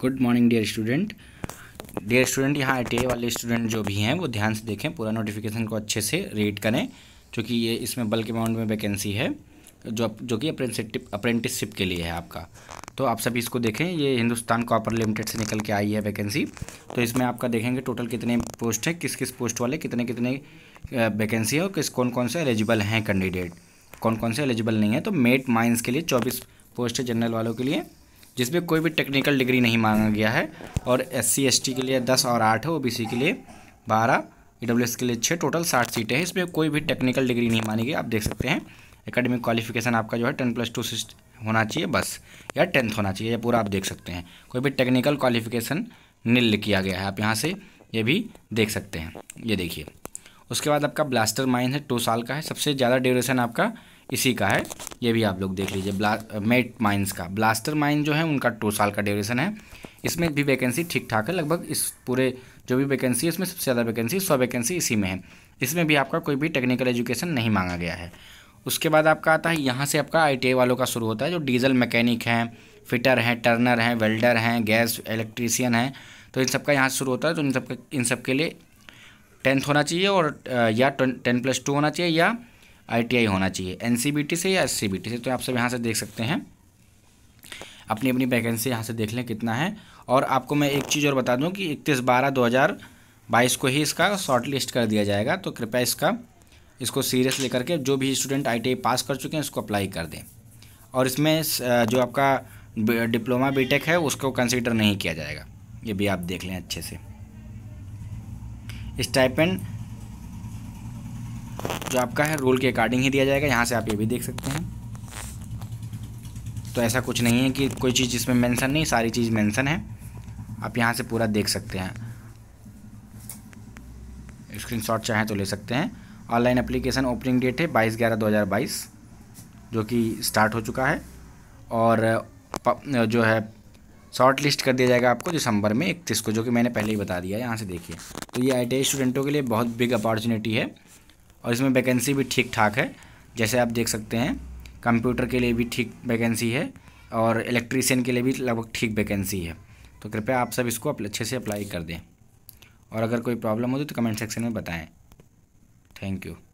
good morning dear student dear student यहाँ आई वाले स्टूडेंट जो भी हैं वो ध्यान से देखें पूरा नोटिफिकेशन को अच्छे से रीड करें क्योंकि ये इसमें बल्क अमाउंट में वैकेंसी है जो जो कि अप्रेंटिसिप अप्रेंटिसशिप के लिए है आपका तो आप सभी इसको देखें ये हिंदुस्तान कॉपर लिमिटेड से निकल के आई है वैकेंसी तो इसमें आपका देखेंगे टोटल कितने पोस्ट हैं किस किस पोस्ट वाले कितने कितने वैकेंसी है और किस कौन कौन से एलिजिबल हैं कैंडिडेट कौन कौन से एलिजिबल नहीं है तो मेट माइंस के लिए चौबीस पोस्ट है जनरल वालों के लिए जिसमें कोई भी टेक्निकल डिग्री नहीं मांगा गया है और एस सी के लिए दस और आठ है ओ के लिए बारह ई e के लिए छः टोटल साठ सीटें हैं इसमें कोई भी टेक्निकल डिग्री नहीं मानी गई आप देख सकते हैं एकेडमिक क्वालिफिकेशन आपका जो है टेन प्लस टू होना चाहिए बस या टेंथ होना चाहिए यह पूरा आप देख सकते हैं कोई भी टेक्निकल क्वालिफिकेशन नील किया गया है आप यहाँ से ये भी देख सकते हैं ये देखिए उसके बाद आपका ब्लास्टर माइन है टू साल का है सबसे ज़्यादा ड्यूरेशन आपका इसी का है ये भी आप लोग देख लीजिए ब्ला मेट माइंस का ब्लास्टर माइन जो है उनका टू साल का ड्यूरेशन है इसमें भी वैकेंसी ठीक ठाक है लगभग इस पूरे जो भी वैकेंसी है इसमें सबसे ज़्यादा वैकेंसी सौ वैकेंसी इसी में है इसमें भी आपका कोई भी टेक्निकल एजुकेशन नहीं मांगा गया है उसके बाद आपका आता है यहाँ से आपका आई वालों का शुरू होता है जो डीजल मैकेनिक हैं फिटर हैं टर्नर हैं वेल्डर हैं गैस इलेक्ट्रीसियन हैं तो इन सबका यहाँ शुरू होता है तो इन सब इन सब के लिए टेंथ होना चाहिए और या टेन प्लस टू होना चाहिए या आई होना चाहिए एन से या एस से तो आप सब यहाँ से देख सकते हैं अपनी अपनी वैकेंसी यहाँ से देख लें कितना है और आपको मैं एक चीज़ और बता दूँ कि इकतीस बारह दो हज़ार बाईस को ही इसका शॉर्ट लिस्ट कर दिया जाएगा तो कृपया इसका इसको सीरियस लेकर के जो भी स्टूडेंट आई पास कर चुके हैं उसको अप्लाई कर दें और इसमें जो आपका डिप्लोमा बीटेक है उसको कंसिडर नहीं किया जाएगा ये भी आप देख लें अच्छे से स्टाइपेंड जो आपका है रूल के अकॉर्डिंग ही दिया जाएगा यहाँ से आप ये भी देख सकते हैं तो ऐसा कुछ नहीं है कि कोई चीज़ इसमें मेंशन नहीं सारी चीज़ मेंशन है आप यहाँ से पूरा देख सकते हैं स्क्रीनशॉट चाहें तो ले सकते हैं ऑनलाइन एप्लीकेशन ओपनिंग डेट है बाईस ग्यारह दो हज़ार बाईस जो कि स्टार्ट हो चुका है और जो है शॉर्ट लिस्ट कर दिया जाएगा आपको दिसंबर में इकतीस को जो कि मैंने पहले ही बता दिया है यहाँ से देखिए तो ये आई स्टूडेंटों के लिए बहुत बिग अपॉर्चुनिटी है और इसमें वैकेंसी भी ठीक ठाक है जैसे आप देख सकते हैं कंप्यूटर के लिए भी ठीक वैकेंसी है और इलेक्ट्रीशियन के लिए भी लगभग ठीक वैकेंसी है तो कृपया आप सब इसको अच्छे से अप्लाई कर दें और अगर कोई प्रॉब्लम हो तो कमेंट सेक्शन में बताएँ थैंक यू